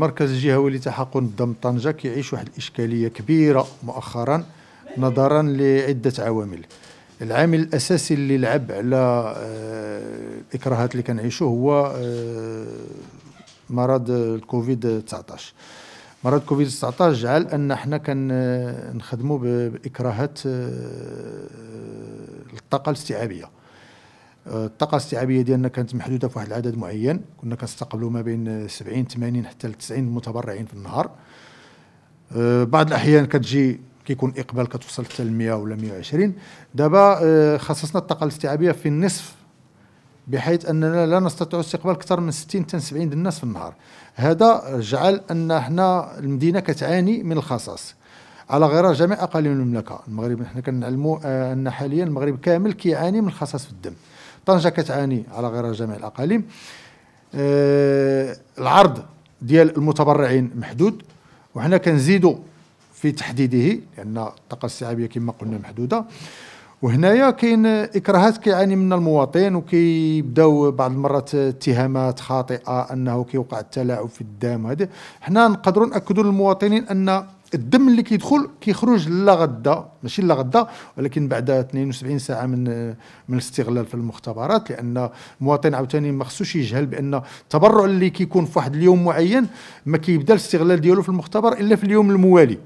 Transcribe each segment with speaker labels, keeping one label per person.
Speaker 1: المركز الجهوي لتحقن الدم طنجة كيعيش واحد الإشكالية كبيرة مؤخرا نظرا لعدة عوامل العامل الأساسي اللي لعب على آه، الإكراهات اللي كنعيشو هو آه، مرض الكوفيد 19 مرض كوفيد 19 جعل ان حنا كنخدموا آه، باكراهات الطاقه الاستيعابيه الطاقه الاستيعابيه ديالنا كانت محدوده في واحد العدد معين كنا كنستقبلوا ما بين 70 80 حتى 90 متبرعين في النهار أه، بعض الاحيان كتجي كيكون اقبال كتوصل حتى ل 100 ولا 120 دابا أه، خصصنا الطاقه الاستيعابيه في النصف بحيث اننا لا نستطيع استقبال اكثر من 60 حتى 70 الناس في النهار هذا جعل ان حنا المدينه كتعاني من الخصاص على غرار جميع اقاليم المملكه المغرب حنا كنعلموا أه، ان حاليا المغرب كامل كيعاني من الخصاص في الدم طنجه كتعاني على غرار جميع الاقاليم آه، العرض ديال المتبرعين محدود وحنا كنزيدوا في تحديده لان الطاقه السحابيه كما قلنا محدوده وهنايا كاين اكراهات كيعاني منها المواطن وكيبداو بعض المرات اتهامات خاطئه انه كيوقع التلاعب في الدم هذا حنا نقدروا ناكدوا للمواطنين ان الدم اللي كيدخل كيخرج لا غدا ماشي لا غدا ولكن بعد 72 ساعه من من الاستغلال في المختبرات لان المواطن عاوتاني ما خصوش يجهل بان التبرع اللي كيكون في واحد اليوم معين ما كيبدا الاستغلال ديالو في المختبر الا في اليوم الموالي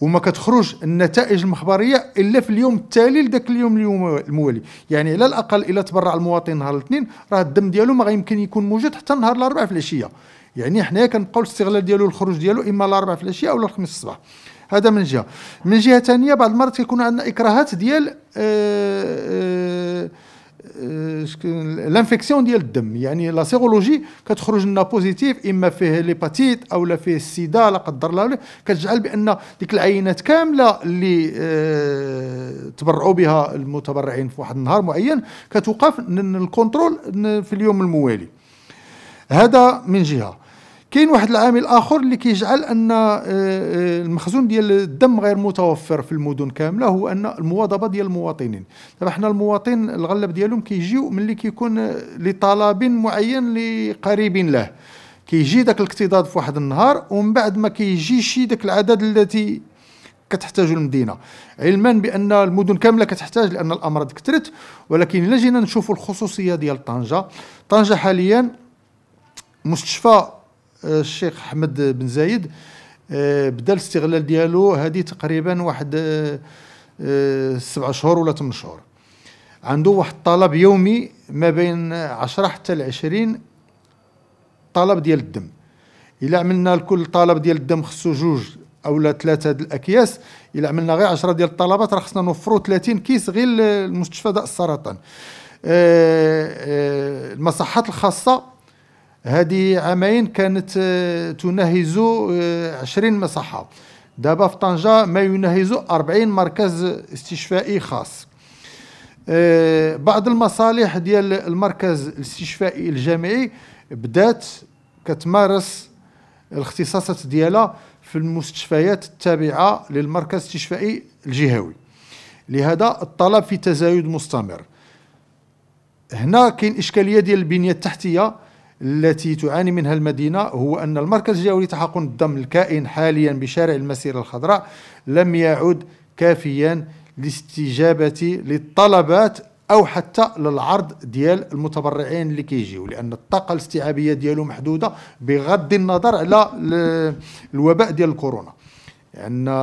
Speaker 1: وما كتخرج النتائج المخبريه الا في اليوم التالي لذاك اليوم اليوم الموالي يعني على الاقل الا تبرع المواطن نهار الاثنين راه الدم ديالو ما غيمكن يكون موجود حتى نهار الاربعاء في العشيه يعني حنايا كنبقاو الاستغلال ديالو الخروج ديالو اما الاربع في العشيه او الخميس الصباح هذا من جهه من جهه ثانيه بعض المرات كيكون عندنا اكراهات ديال آه، آه، آه، لانفيكسيون ديال الدم يعني لا سيرولوجي كتخرج لنا بوزيتيف اما فيه ليباتيت او لا فيه السيدا لا قدر الله كتجعل بان ديك العينات كامله اللي تبرعوا بها المتبرعين في واحد النهار معين كتوقف الكونترول في اليوم الموالي هذا من جهه كاين واحد العامل اخر اللي كيجعل ان آه، آه، المخزون ديال الدم غير متوفر في المدن كامله هو ان المواظبه ديال المواطنين دابا حنا المواطن الغلب ديالهم كيجيو ملي كيكون آه، لطلب معين لقريب له كيجي داك الاكتضاد في واحد النهار ومن بعد ما كيجيش داك العدد التي كتحتاج المدينه علما بان المدن كامله كتحتاج لان الامراض كثرت ولكن الا جينا نشوفوا الخصوصيه ديال طنجه طنجه حاليا مستشفى آه، الشيخ احمد بن زايد آه، بدا الاستغلال ديالو هذه تقريبا واحد آه، سبع شهور ولا ثمان شهور عنده واحد الطلب يومي ما بين 10 حتى ل 20 طلب ديال الدم الا عملنا لكل طلب ديال الدم خصو جوج اولا ثلاثه الاكياس الا عملنا غير 10 ديال الطلبات راه خصنا نوفروا 30 كيس غير لمستشفى داء السرطان المصحات الخاصه هذه عامين كانت آه، تنهز 20 آه، مصحه دابا في طنجه ما ينهز 40 مركز استشفائي خاص آه، بعض المصالح ديال المركز الاستشفائي الجامعي بدات كتمارس الاختصاصات ديالها في المستشفيات التابعه للمركز الاستشفائي الجهوي لهذا الطلب في تزايد مستمر هنا كاين اشكاليه ديال البنيه التحتيه التي تعاني منها المدينة هو أن المركز الجوي لتحقن الدم الكائن حاليا بشارع المسيرة الخضراء لم يعد كافيا لاستجابة للطلبات أو حتى للعرض ديال المتبرعين اللي كيجيو لأن الطاقة الاستيعابية ديالو محدودة بغض النظر على الوباء ديال الكورونا لأن يعني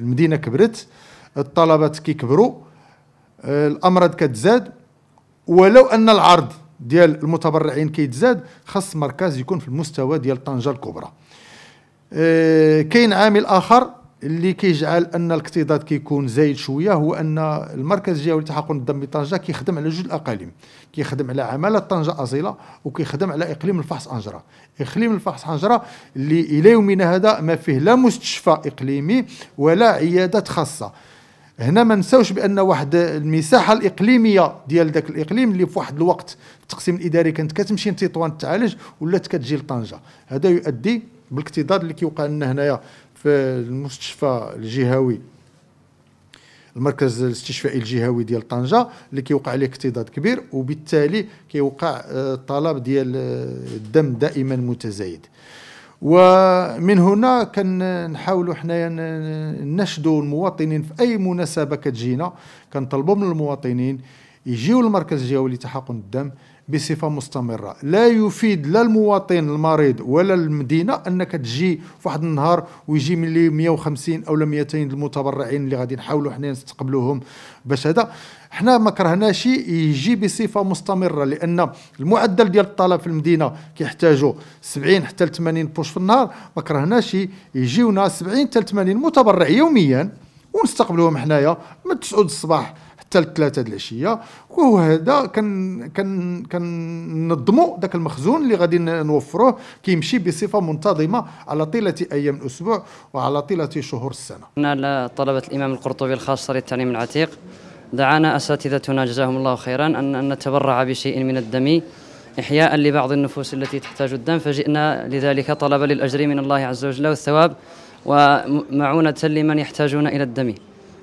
Speaker 1: المدينة كبرت الطلبات كيكبروا آه، الأمراض كتزاد ولو أن العرض ديال المتبرعين كيتزاد خاص مركز يكون في المستوى ديال طنجه الكبرى آه، كاين عامل اخر اللي كيجعل ان الاكتظاظ كيكون زايد شويه هو ان المركز الجهوي للتحقن الدم بطنجه كيخدم على جوج الاقاليم كيخدم على عماله طنجه اصيله وكيخدم على اقليم الفحص انجره اقليم الفحص انجره اللي الى يومنا هذا ما فيه لا مستشفى اقليمي ولا عيادات خاصه هنا ما نساوش بان واحد المساحه الاقليميه ديال ذاك الاقليم اللي في واحد الوقت التقسيم الاداري كانت كتمشي لتطوان تعالج ولات كتجي لطنجه هذا يؤدي بالاكتضاد اللي كيوقع لنا هنايا في المستشفى الجهوي المركز الاستشفائي الجهوي ديال طنجه اللي كيوقع عليه اكتضاد كبير وبالتالي كيوقع آه، طلب ديال آه، الدم دائما متزايد ومن هنا كنحاولوا حنايا نشدوا المواطنين في اي مناسبه كتجينا كنطلبوا من المواطنين يجيوا المركز الجوي لتحقن الدم بصفه مستمره لا يفيد لا المواطن المريض ولا المدينه انك تجي في واحد النهار ويجي من لي 150 او 200 المتبرعين اللي غادي نحاولوا حنا نستقبلوهم باش هذا حنا ما كرهناش يجي بصفه مستمره لان المعدل ديال الطلب في المدينه كيحتاجوا 70 حتى 80 بوش في النهار ما كرهناش يجيونا 70 حتى 80 متبرع يوميا ونستقبلوهم حنايا من 9 الصباح حتى الثلاثة د العشيه وهذا كان كن كن كننظموا ذاك المخزون اللي غادي نوفروه كيمشي بصفه منتظمه على طيله ايام الاسبوع وعلى طيله شهور السنه. انا طلبه الامام القرطبي الخاصه للتعليم العتيق دعانا اساتذتنا جزاهم الله خيرا ان نتبرع بشيء من الدم إحياء لبعض النفوس التي تحتاج الدم فجئنا لذلك طلبا للأجر من الله عز وجل والثواب ومعونة لمن يحتاجون إلى الدم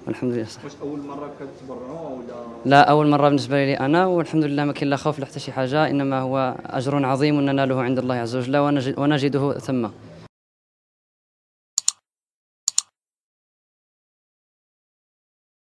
Speaker 1: والحمد لله صح واش اول مره كتبرعوا ولا لا اول مره بالنسبه لي انا والحمد لله ما كاين لا خوف لا حتى شي حاجه انما هو اجر عظيم نناله عند الله عز وجل ونجده ثم